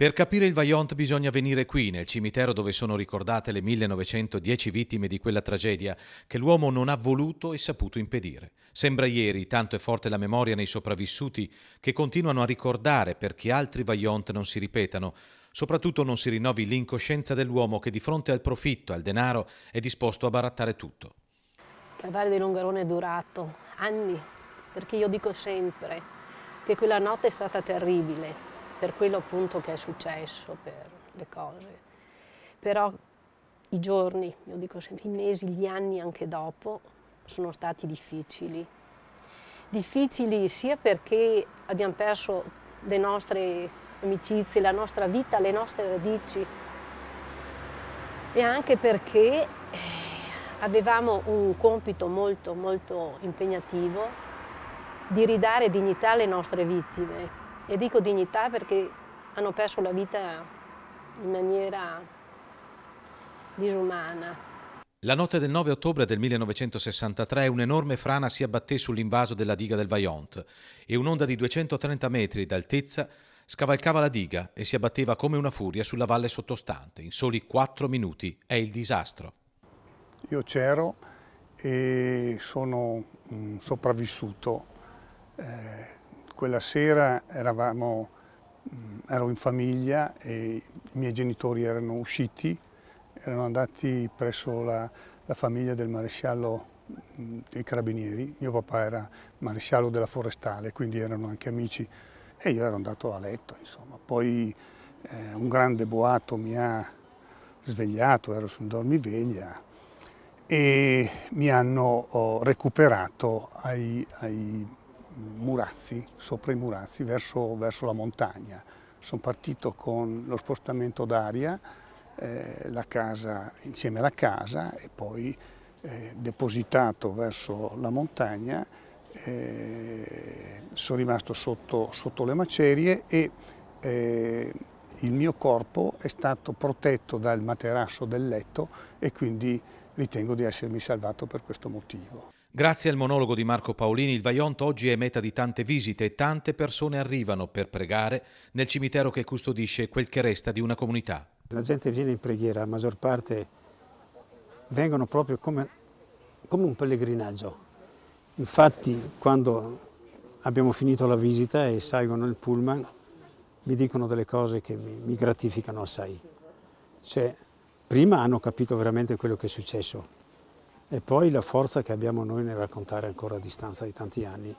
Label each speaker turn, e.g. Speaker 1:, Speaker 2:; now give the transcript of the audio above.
Speaker 1: Per capire il Vajont bisogna venire qui, nel cimitero dove sono ricordate le 1910 vittime di quella tragedia che l'uomo non ha voluto e saputo impedire. Sembra ieri, tanto è forte la memoria nei sopravvissuti che continuano a ricordare perché altri Vajont non si ripetano, soprattutto non si rinnovi l'incoscienza dell'uomo che di fronte al profitto, al denaro, è disposto a barattare tutto.
Speaker 2: Il Calvario di Longarone è durato anni, perché io dico sempre che quella notte è stata terribile, per quello appunto che è successo, per le cose. Però i giorni, io dico sempre i mesi, gli anni anche dopo, sono stati difficili. Difficili sia perché abbiamo perso le nostre amicizie, la nostra vita, le nostre radici e anche perché eh, avevamo un compito molto molto impegnativo di ridare dignità alle nostre vittime, e dico dignità perché hanno perso la vita in maniera disumana.
Speaker 1: La notte del 9 ottobre del 1963 un'enorme frana si abbatté sull'invaso della diga del Vaillant e un'onda di 230 metri d'altezza scavalcava la diga e si abbatteva come una furia sulla valle sottostante. In soli quattro minuti è il disastro.
Speaker 3: Io c'ero e sono sopravvissuto. Eh quella sera eravamo, mm, ero in famiglia e i miei genitori erano usciti, erano andati presso la, la famiglia del maresciallo mm, dei carabinieri, mio papà era maresciallo della forestale, quindi erano anche amici e io ero andato a letto, insomma. Poi eh, un grande boato mi ha svegliato, ero sul dormiveglia e mi hanno oh, recuperato ai, ai murazzi, sopra i murazzi, verso, verso la montagna. Sono partito con lo spostamento d'aria, eh, la casa, insieme alla casa e poi eh, depositato verso la montagna, eh, sono rimasto sotto, sotto, le macerie e eh, il mio corpo è stato protetto dal materasso del letto e quindi ritengo di essermi salvato per questo motivo.
Speaker 1: Grazie al monologo di Marco Paolini, il Vaionto oggi è meta di tante visite e tante persone arrivano per pregare nel cimitero che custodisce quel che resta di una comunità.
Speaker 4: La gente viene in preghiera, la maggior parte vengono proprio come, come un pellegrinaggio. Infatti quando abbiamo finito la visita e salgono il pullman mi dicono delle cose che mi, mi gratificano assai. Cioè, prima hanno capito veramente quello che è successo, e poi la forza che abbiamo noi nel raccontare ancora a distanza di tanti anni